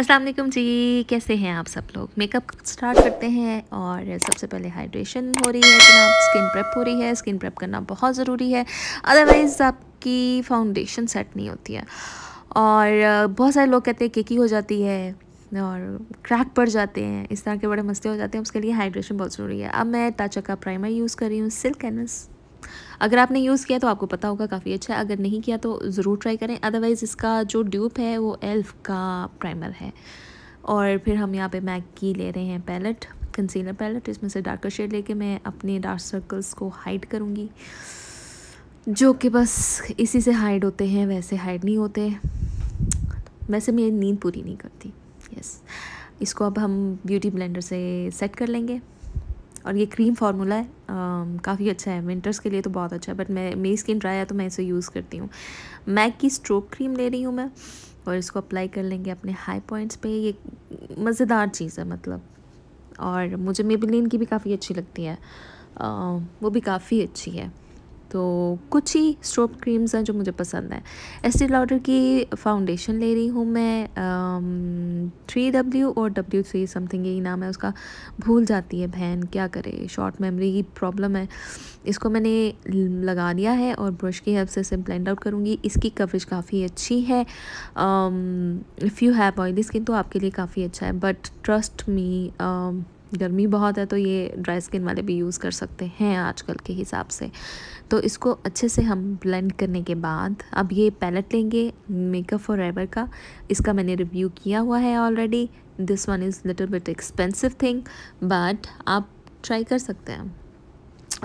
अस्सलाम वालेकुम जी कैसे हैं आप सब लोग मेकअप स्टार्ट करते हैं और सबसे पहले हाइड्रेशन हो रही है जनाब स्किन प्रेप हो रही है स्किन प्रेप करना बहुत ज़रूरी है अदरवाइज़ आपकी फाउंडेशन सेट नहीं होती है और बहुत सारे लोग कहते हैं केकी हो जाती है और क्रैक पड़ जाते हैं इस तरह के बड़े मस्ते हो जाते हैं उसके लिए हाइड्रेशन बहुत ज़रूरी है अब मैं टाचा का प्राइमर यूज़ कर रही हूँ सिल्क एनस अगर आपने यूज़ किया तो आपको पता होगा काफ़ी अच्छा है अगर नहीं किया तो ज़रूर ट्राई करें अदरवाइज़ इसका जो ड्यूप है वो एल्फ का प्राइमर है और फिर हम यहाँ पे मैक की ले रहे हैं पैलेट कंसीलर पैलेट इसमें से डार्कर शेड लेके मैं अपने डार्क सर्कल्स को हाइड करूँगी जो कि बस इसी से हाइड होते हैं वैसे हाइड नहीं होते वैसे मेरी नींद पूरी नहीं करती यस इसको अब हम ब्यूटी ब्लेंडर से सेट कर लेंगे और ये क्रीम फार्मूला है काफ़ी अच्छा है विंटर्स के लिए तो बहुत अच्छा है बट मैं मेरी स्किन ड्राई है तो मैं इसे यूज़ करती हूँ मैक की स्ट्रोक क्रीम ले रही हूँ मैं और इसको अप्लाई कर लेंगे अपने हाई पॉइंट्स पे ये मज़ेदार चीज़ है मतलब और मुझे मेबिलिन की भी काफ़ी अच्छी लगती है आ, uh, वो भी काफ़ी अच्छी है तो कुछ ही स्ट्रोप क्रीम्स हैं जो मुझे पसंद हैं एसटी लाउडर की फाउंडेशन ले रही हूँ मैं थ्री um, डब्ल्यू और डब्ल्यू थ्री समथिंग यही नाम है उसका भूल जाती है बहन क्या करे शॉर्ट मेमोरी की प्रॉब्लम है इसको मैंने लगा दिया है और ब्रश की हेल्प से इसे ब्लेंड आउट करूँगी इसकी कवरेज काफ़ी अच्छी है if you have oily skin तो आपके लिए काफ़ी अच्छा है बट ट्रस्ट मी गर्मी बहुत है तो ये ड्राई स्किन वाले भी यूज़ कर सकते हैं आजकल के हिसाब से तो इसको अच्छे से हम ब्लेंड करने के बाद अब ये पैलेट लेंगे मेकअप फॉर एवर का इसका मैंने रिव्यू किया हुआ है already this one is little bit expensive thing but आप ट्राई कर सकते हैं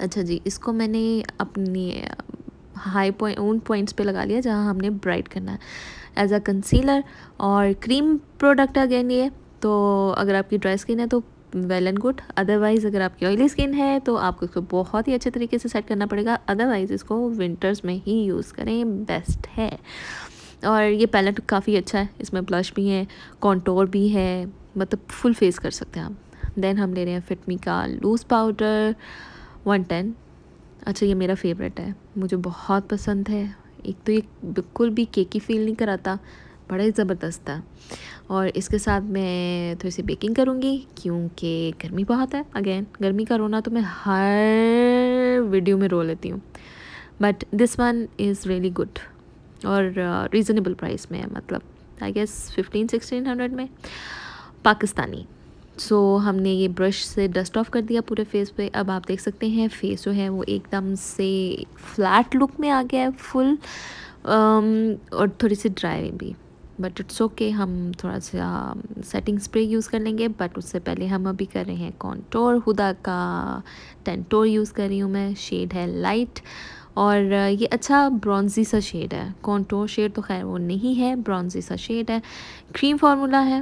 अच्छा जी इसको मैंने अपनी हाई पॉइंट उन पॉइंट्स पे लगा लिया जहाँ हमने ब्राइट करना है एज अ कंसीलर और क्रीम प्रोडक्ट अगेन ये तो अगर आपकी ड्राई स्किन है तो वेल एंड गुड अदरवाइज़ अगर आपकी ऑयली स्किन है तो आपको इसको बहुत ही अच्छे तरीके से सेट करना पड़ेगा अदरवाइज़ इसको विंटर्स में ही यूज़ करें बेस्ट है और ये पैलेट काफ़ी अच्छा है इसमें ब्लश भी है कॉन्टोर भी है मतलब फुल फेस कर सकते हैं आप देन हम ले रहे हैं फिटमी का लूज़ पाउडर वन टेन अच्छा ये मेरा फेवरेट है मुझे बहुत पसंद है एक तो ये बिल्कुल भी केकी फील नहीं कराता बड़ा ही ज़बरदस्त था और इसके साथ मैं थोड़ी सी बेकिंग करूँगी क्योंकि गर्मी बहुत है अगेन गर्मी का रोना तो मैं हर वीडियो में रो लेती हूँ but this one is really good और रीज़नेबल uh, प्राइस में है मतलब I guess fifteen sixteen hundred में पाकिस्तानी सो so, हमने ये ब्रश से डस्ट ऑफ कर दिया पूरे फेस पे अब आप देख सकते हैं फेस जो है वो एकदम से फ्लैट लुक में आ गया है फुल um, और थोड़ी सी ड्राई भी बट इट्स ओके हम थोड़ा सा सेटिंग स्प्रे यूज़ कर लेंगे बट उससे पहले हम अभी कर रहे हैं कॉन्टोर हुदा का टेंटोर यूज़ कर रही हूँ मैं शेड है लाइट और uh, ये अच्छा ब्रॉन्जी सा शेड है कॉन्टोर शेड तो खैर वो नहीं है ब्रॉन्जी सा शेड है क्रीम फार्मूला है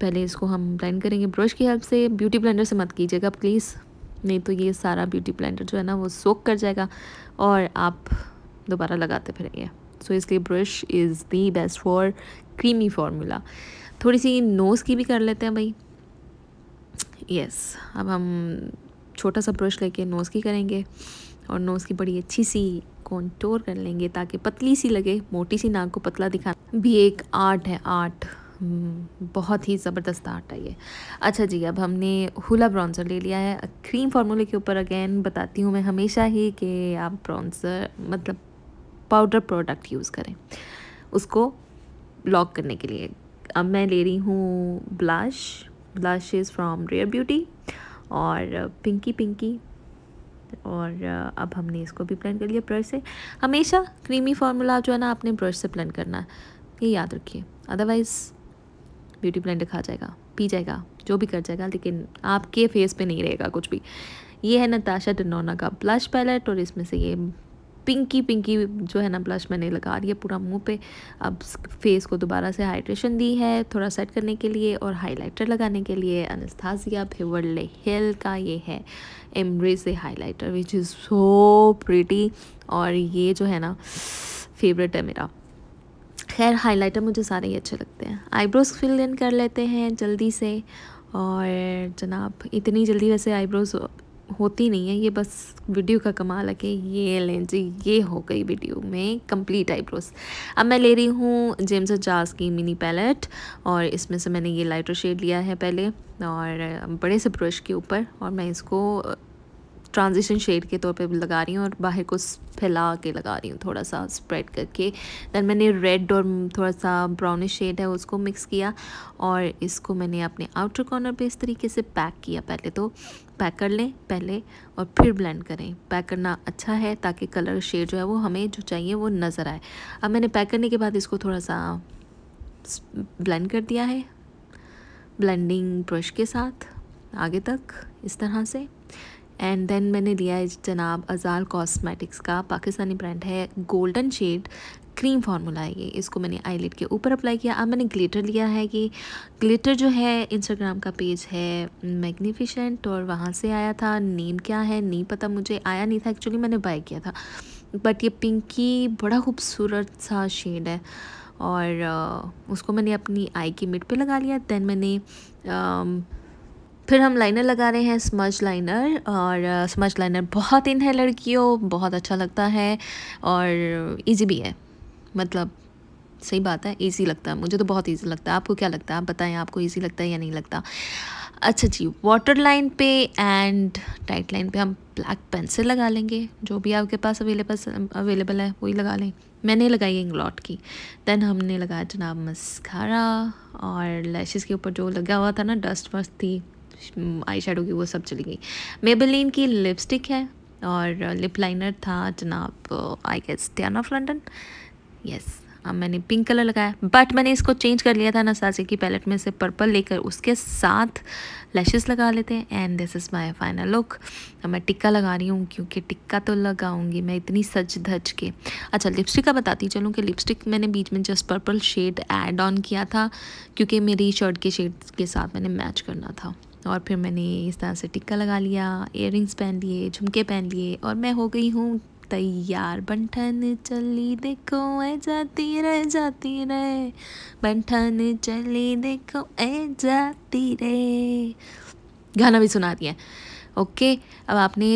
पहले इसको हम ब्लेंड करेंगे ब्रश की हेल्प से ब्यूटी ब्लेंडर से मत कीजिएगा प्लीज़ नहीं तो ये सारा ब्यूटी ब्लेंडर जो है ना वो सोख कर जाएगा और आप दोबारा लगाते फिरेंगे सो इसलिए brush is the best for creamy formula थोड़ी सी नोज़ की भी कर लेते हैं भाई यस yes, अब हम छोटा सा ब्रश लेके नोज़ की करेंगे और नोज़ की बड़ी अच्छी सी कॉन्टोर कर लेंगे ताकि पतली सी लगे मोटी सी नाक को पतला दिखाना भी एक आर्ट है आर्ट हम्म, बहुत ही ज़बरदस्त आर्ट है ये अच्छा जी अब हमने हुला ब्राउन्सर ले लिया है क्रीम फार्मूले के ऊपर अगेन बताती हूँ मैं हमेशा ही कि आप ब्राउन्सर मतलब पाउडर प्रोडक्ट यूज़ करें उसको लॉक करने के लिए अब मैं ले रही हूँ blush blush is from rare beauty और पिंकी पिंकी और अब हमने इसको भी प्लान कर लिया ब्रश से हमेशा क्रीमी फार्मूला जो है ना आपने ब्रश से प्लान करना है ये याद रखिए अदरवाइज़ ब्यूटी ब्लेंडर खा जाएगा पी जाएगा जो भी कर जाएगा लेकिन आपके फेस पे नहीं रहेगा कुछ भी ये है नताशा डनोना का ब्लश पैलेट और इसमें से ये पिंकी पिंकी जो है ना ब्लश मैंने लगा दिया पूरा मुंह पे अब फेस को दोबारा से हाइड्रेशन दी है थोड़ा सेट करने के लिए और हाइलाइटर लगाने के लिए अनस्थाजिया फेवरले हिल का ये है एम्ब्रे से highlighter which is so pretty और ये जो है ना फेवरेट है मेरा खैर हाइलाइटर मुझे सारे ही अच्छे लगते हैं आईब्रोज फिल इन कर लेते हैं जल्दी से और जनाब इतनी जल्दी वैसे आईब्रोज होती नहीं है ये बस वीडियो का कमाल है कि ये लें जी ये हो गई वीडियो में कंप्लीट आईब्रोज अब मैं ले रही हूँ जेम्स और चार्ल्स की मिनी पैलेट और इसमें से मैंने ये लाइटर शेड लिया है पहले और बड़े से ब्रश के ऊपर और मैं इसको ट्रांजिशन शेड के तौर पे लगा रही हूँ और बाहर को फैला के लगा रही हूँ थोड़ा सा स्प्रेड करके दैन मैंने रेड और थोड़ा सा ब्राउनिश शेड है उसको मिक्स किया और इसको मैंने अपने आउटर कॉर्नर पे इस तरीके से पैक किया पहले तो पैक कर लें पहले और फिर ब्लेंड करें पैक करना अच्छा है ताकि कलर शेड जो है वो हमें जो चाहिए वो नज़र आए अब मैंने पैक करने के बाद इसको थोड़ा सा ब्लेंड कर दिया है ब्लेंडिंग ब्रश के साथ आगे तक इस तरह से एंड देन मैंने लिया है जनाब अजाल कॉस्मेटिक्स का पाकिस्तानी ब्रांड है गोल्डन शेड क्रीम फार्मूला है ये इसको मैंने आईलेट के ऊपर अप्लाई किया अब मैंने ग्लिटर लिया है कि ग्लिटर जो है इंस्टाग्राम का पेज है मैग्नीफिशेंट और वहाँ से आया था नेम क्या है नहीं पता मुझे आया नहीं था एक्चुअली मैंने बाय किया था बट ये पिंकी बड़ा खूबसूरत सा शेड है और उसको मैंने अपनी आई की मिट पे लगा लिया दैन मैंने फिर हम लाइनर लगा रहे हैं स्मज लाइनर और स्मज uh, लाइनर बहुत इन है लड़कियों बहुत अच्छा लगता है और इजी भी है मतलब सही बात है इजी लगता है मुझे तो बहुत इजी लगता है आपको क्या लगता है आप बताएं आपको इजी लगता है या नहीं लगता अच्छा जी वाटर लाइन पे एंड टाइट लाइन पे हम ब्लैक पेंसिल लगा लेंगे जो भी आपके पास अवेलेबल अवेलेबल है वही लगा लें मैंने लगाई इंग्लॉट की देन हमने लगाया जनाब मस्कारा और लैशेस के ऊपर जो लगा हुआ था ना डस्ट वस्ट थी आई शेडो की वो सब चली गई मेबलिन की लिपस्टिक है और लिप लाइनर था जनाब I guess ton of London yes अब मैंने पिंक कलर लगाया बट मैंने इसको चेंज कर लिया था नसाजी की पैलेट में से पर्पल लेकर उसके साथ लैशेस लगा लेते हैं and this is my final look अब मैं टिक्का लगा रही हूँ क्योंकि टिक्का तो लगाऊंगी मैं इतनी सज धज के अच्छा लिपस्टिक का बताती चलूँ कि लिपस्टिक मैंने बीच में just purple shade add on किया था क्योंकि मेरी शर्ट के शेड के साथ मैंने मैच करना था और फिर मैंने इस तरह से टिक्का लगा लिया इयर पहन लिए झुमके पहन लिए और मैं हो गई हूँ तैयार बंठन चली देखो ऐ जाती रह जाती रहे बंठन चली देखो ऐ जाती रहे गाना भी सुना दिया ओके अब आपने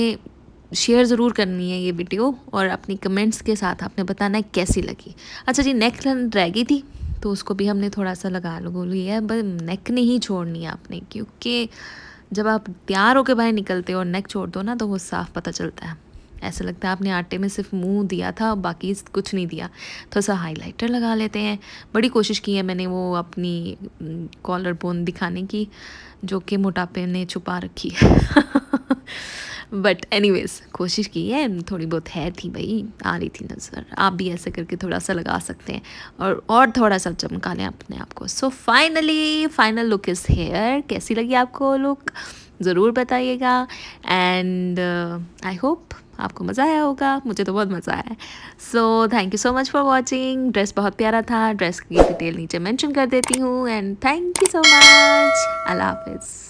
शेयर ज़रूर करनी है ये वीडियो और अपनी कमेंट्स के साथ आपने बताना है कैसी लगी अच्छा जी नेक्स्ट रह गई थी तो उसको भी हमने थोड़ा सा लगा लगो लिया है बस नेक नहीं छोड़नी आपने क्योंकि जब आप तैयार होकर बाहर निकलते हो और नेक छोड़ दो ना तो वो साफ पता चलता है ऐसा लगता है आपने आटे में सिर्फ मुंह दिया था और बाकी कुछ नहीं दिया थोड़ा सा हाइलाइटर लगा लेते हैं बड़ी कोशिश की है मैंने वो अपनी कॉलर बोन दिखाने की जो कि मोटापे ने छुपा रखी है बट एनी वेज कोशिश की है थोड़ी बहुत है थी भाई आ रही थी नज़र आप भी ऐसे करके थोड़ा सा लगा सकते हैं और और थोड़ा सा चमका लें अपने आप को so finally final look is here कैसी लगी आपको लुक ज़रूर बताइएगा एंड आई होप आपको मज़ा आया होगा मुझे तो बहुत मज़ा आया so thank you so much for watching dress बहुत प्यारा था ड्रेस की डिटेल नीचे मैंशन कर देती हूँ and thank you so much अल्लाह हाफिज़